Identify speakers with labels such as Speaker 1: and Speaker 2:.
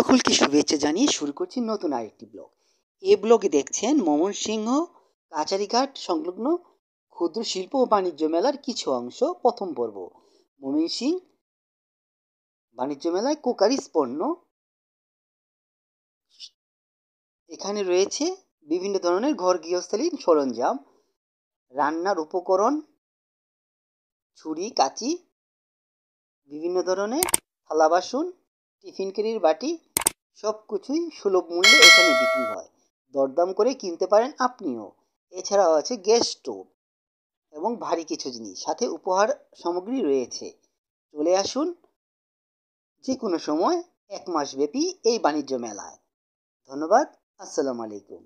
Speaker 1: সকলকে শুভেচ্ছা জানিয়ে শুরু করছি নতুন আরেকটি ব্লগ এ ব্লগে দেখছেন মমন সিংহ কাচারিঘাট সংলগ্ন ক্ষুদ্র শিল্প ও বাণিজ্য মেলার কিছু অংশ প্রথম পর্ব মমিন সিং বাণিজ্য মেলায় কোকারি পণ্য এখানে রয়েছে বিভিন্ন ধরনের ঘর গৃহস্থালীন সরঞ্জাম রান্নার উপকরণ ছুরি কাঁচি বিভিন্ন ধরনের থালা বাসন টিফিন কেরির বাটি সব কিছুই সুলভ মূল্যে এখানে বিক্রি হয় দরদাম করে কিনতে পারেন আপনিও এছাড়াও আছে গ্যাস স্টোভ এবং ভারী কিছু জিনিস সাথে উপহার সামগ্রী রয়েছে চলে আসুন যে কোনো সময় এক মাস ব্যাপী এই বাণিজ্য মেলায় ধন্যবাদ আসসালামু আলাইকুম